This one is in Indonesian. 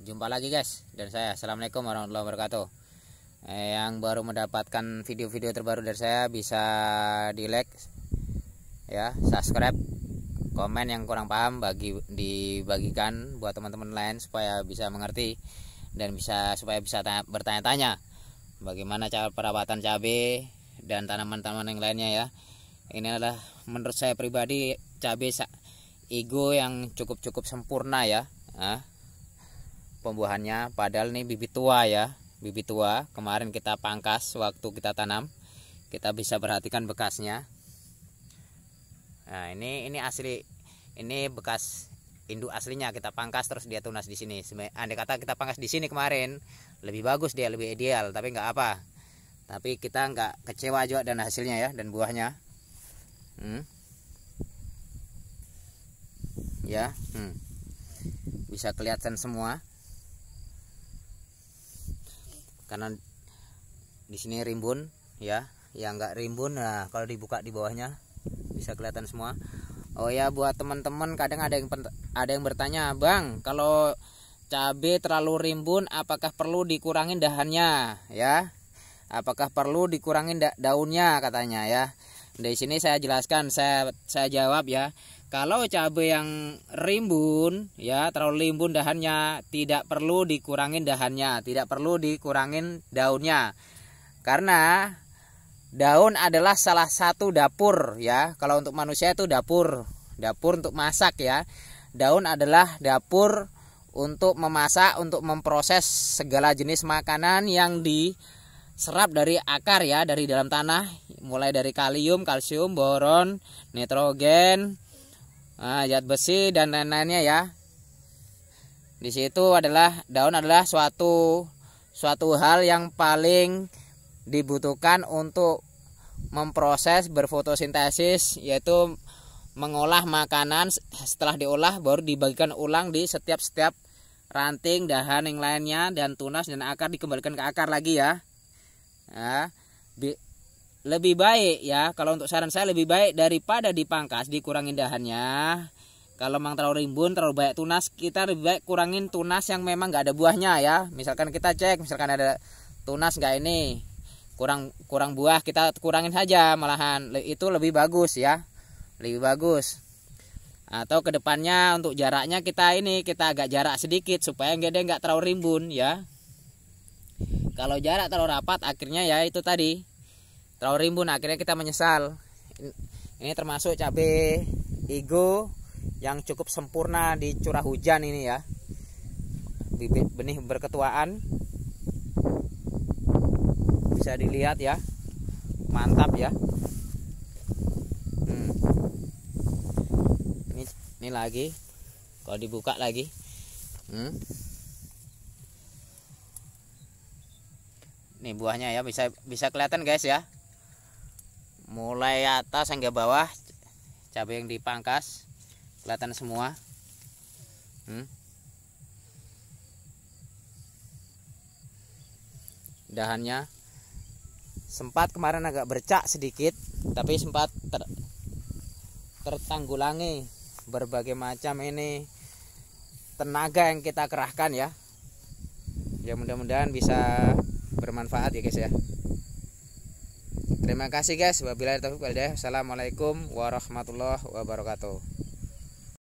jumpa lagi guys dan saya assalamualaikum warahmatullahi wabarakatuh eh, yang baru mendapatkan video-video terbaru dari saya bisa di like ya subscribe komen yang kurang paham bagi dibagikan buat teman-teman lain supaya bisa mengerti dan bisa supaya bisa bertanya-tanya bagaimana cara perawatan cabai dan tanaman-tanaman yang lainnya ya ini adalah menurut saya pribadi cabai ego yang cukup-cukup sempurna ya nah, pembuahannya padahal ini bibit tua ya bibit tua kemarin kita pangkas waktu kita tanam kita bisa perhatikan bekasnya nah ini ini asli ini bekas induk aslinya kita pangkas terus dia tunas di sini andai kata kita pangkas di sini kemarin lebih bagus dia lebih ideal tapi nggak apa tapi kita nggak kecewa juga dan hasilnya ya dan buahnya hmm. ya hmm. bisa kelihatan semua karena di sini rimbun ya yang nggak rimbun nah kalau dibuka di bawahnya bisa kelihatan semua oh ya buat teman-teman kadang ada yang ada yang bertanya bang kalau cabai terlalu rimbun apakah perlu dikurangin dahannya ya apakah perlu dikurangin da daunnya katanya ya di sini saya jelaskan saya saya jawab ya kalau cabai yang rimbun ya terlalu rimbun, dahannya tidak perlu dikurangin dahannya, tidak perlu dikurangin daunnya. Karena daun adalah salah satu dapur ya. Kalau untuk manusia itu dapur, dapur untuk masak ya. Daun adalah dapur untuk memasak, untuk memproses segala jenis makanan yang diserap dari akar ya dari dalam tanah mulai dari kalium, kalsium, boron, nitrogen, nah, zat besi dan lain-lainnya ya di situ adalah daun adalah suatu suatu hal yang paling dibutuhkan untuk memproses berfotosintesis yaitu mengolah makanan setelah diolah baru dibagikan ulang di setiap-setiap ranting dahan yang lainnya dan tunas dan akar dikembalikan ke akar lagi ya, ya lebih baik ya kalau untuk saran saya lebih baik daripada dipangkas dikurangin dahannya kalau memang terlalu rimbun terlalu banyak tunas kita lebih baik kurangin tunas yang memang nggak ada buahnya ya misalkan kita cek misalkan ada tunas nggak ini kurang kurang buah kita kurangin saja malahan itu lebih bagus ya lebih bagus atau kedepannya untuk jaraknya kita ini kita agak jarak sedikit supaya nggak dia nggak terlalu rimbun ya kalau jarak terlalu rapat akhirnya ya itu tadi terlalu rimbun akhirnya kita menyesal ini termasuk cabe igo yang cukup sempurna di curah hujan ini ya bibit benih berketuaan bisa dilihat ya mantap ya hmm. ini, ini lagi kalau dibuka lagi hmm. nih buahnya ya bisa bisa kelihatan guys ya mulai atas hingga bawah cabai yang dipangkas kelihatan semua hmm. dahannya sempat kemarin agak bercak sedikit tapi sempat ter tertanggulangi berbagai macam ini tenaga yang kita kerahkan ya ya mudah-mudahan bisa bermanfaat ya guys ya Terima kasih guys. Wabillahi taufiq walhidayah. Assalamualaikum warahmatullahi wabarakatuh.